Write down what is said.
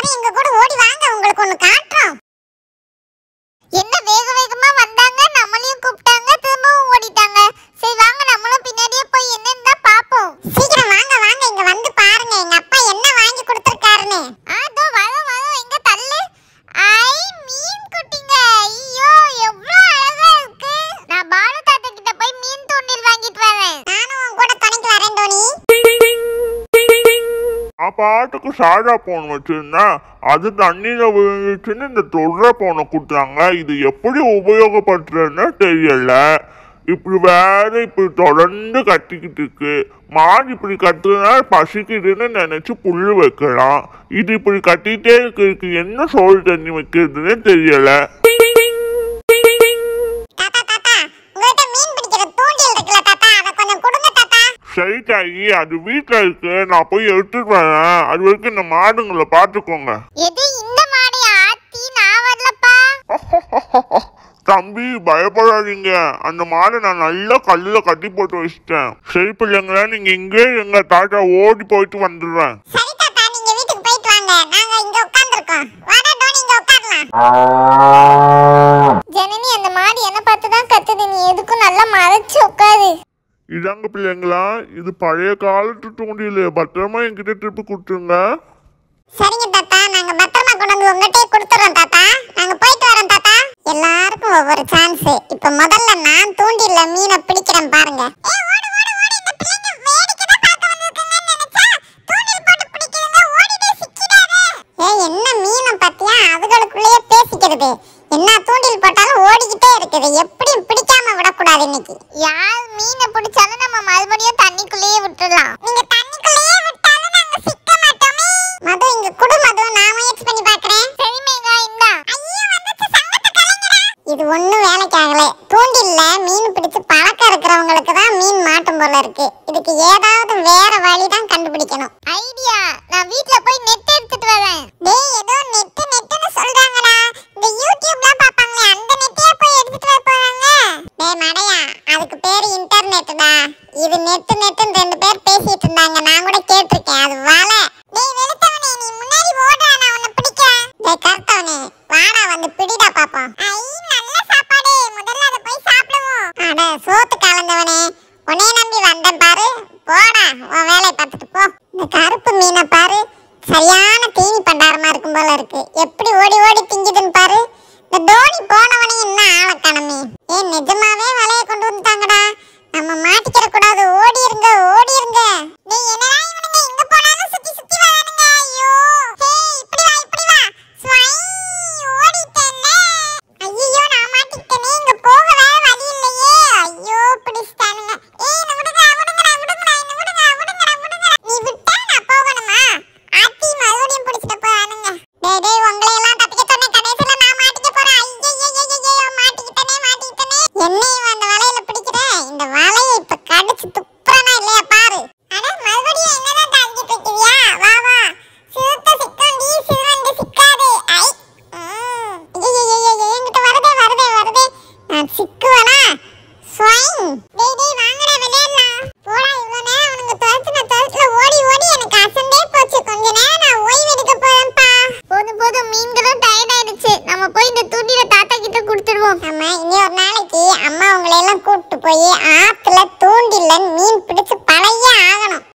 எல்லாரும் எங்க கூட ஓடி வாங்க உங்களுக்கு ஒண்ணு காட்டு நான் பாட்டுக்கு சாதா போன் வச்சுருந்தேன் அது தண்ணியில் விழுந்துச்சுன்னு இந்த தொடர போனை கொடுத்தாங்க இது எப்படி உபயோகப்படுத்துறதுன்னு தெரியல இப்படி வேற இப்படி தொடர்ந்து கட்டிக்கிட்டு இருக்கு மாடு இப்படி கட்டுறதுனால பசிக்குதுன்னு நினச்சி புல் வைக்கலாம் இது இப்படி கட்டிகிட்டே இருக்கு என்ன சோறு தண்ணி வைக்கிறதுன்னு தெரியலை சரி ஆகி அது வீட்ல இருக்கு நான் போய் எடுத்துட்டு வரேன் அது வரைக்கும் இந்த மாடுங்களை பாத்துக்கோங்க எது இந்த மாடு ஆத்தி நான் தம்பி பயப்படாதீங்க அந்த மாடை நான் நல்லா கல்லுல கட்டி போட்டு வச்சிட்டேன் சரி பிள்ளைங்களா நீங்க இங்கே எங்க தாத்தா ஓடி போயிட்டு வந்துடுறேன் சரி தாத்தா நீங்க ஜனனி அந்த மாடு என்ன பார்த்து தான் கத்துது நீ எதுக்கும் நல்லா மறைச்சு உட்காரு இதாங்க பிள்ளைங்களா இது பழைய காலத்து தூண்டில் பத்திரமா என்கிட்ட ட்ரிப்பு கொடுத்துருங்க சரிங்க தாத்தா நாங்க பத்திரமா கொண்டு வந்து உங்ககிட்டயே கொடுத்துறோம் தாத்தா நாங்க போயிட்டு வரோம் தாத்தா எல்லாருக்கும் ஒவ்வொரு சான்ஸ் இப்ப முதல்ல நான் தூண்டில மீனை பிடிக்கிறேன் பாருங்க என்ன மீனை பத்தியா அதுகளுக்குள்ளேயே பேசிக்கிறது கூடாது இன்னைக்கு யார் மீனை பிடிச்சாலும் நம்ம மறுபடியும் தண்ணிக்குள்ளேயே விட்டுடலாம் நீங்க தண்ணிக்குள்ளேயே விட்டாலும் நாங்க சிக்க மாட்டோமே மது இங்க குடு மது நான் முயற்சி பண்ணி பாக்குறேன் சரி மேகா இந்தா ஐயோ வந்துச்சு சங்கத்து கலைஞரா இது ஒண்ணு வேலைக்கு ஆகல தூண்டில்ல மீன் பிடிச்சு பழக்கம் இருக்கிறவங்களுக்கு தான் மீன் மாட்டும் போல இருக்கு இதுக்கு ஏதாவது வேற வழி தான் கண்டுபிடிக்கணும் ஐடியா நான் வீட்ல போய் நெட் நேத்துன்னு ரெண்டு பேர் பேசிட்டு இருந்தாங்க நான் கூட கேட்டிருக்கேன் அது வாழ டேய் வெளுத்தவனே நீ முன்னாடி ஓடுறா நான் உன்னை பிடிக்கிறேன் டேய் கருத்தவனே வாடா வந்து பிடிடா பாப்போம் ஐ நல்ல சாப்பாடு முதல்ல அதை போய் சாப்பிடுவோம் அட சோத்து கலந்தவனே உன்னைய நம்பி வந்தேன் பாரு போடா உன் வேலையை பார்த்துட்டு போ இந்த கருப்பு மீனை பாரு சரியான தீனி பண்டாரமா இருக்கும் போல இருக்கு எப்படி ஓடி ஓடி திங்குதுன்னு பாரு இந்த தோனி போனவனையும் இன்னும் ஆளக்கணுமே ini. இனி ஒரு நாளைக்கு அம்மா உங்களை எல்லாம் கூப்பிட்டு போய் ஆத்துல தூண்டில மீன் பிடிச்சு பழைய ஆகணும்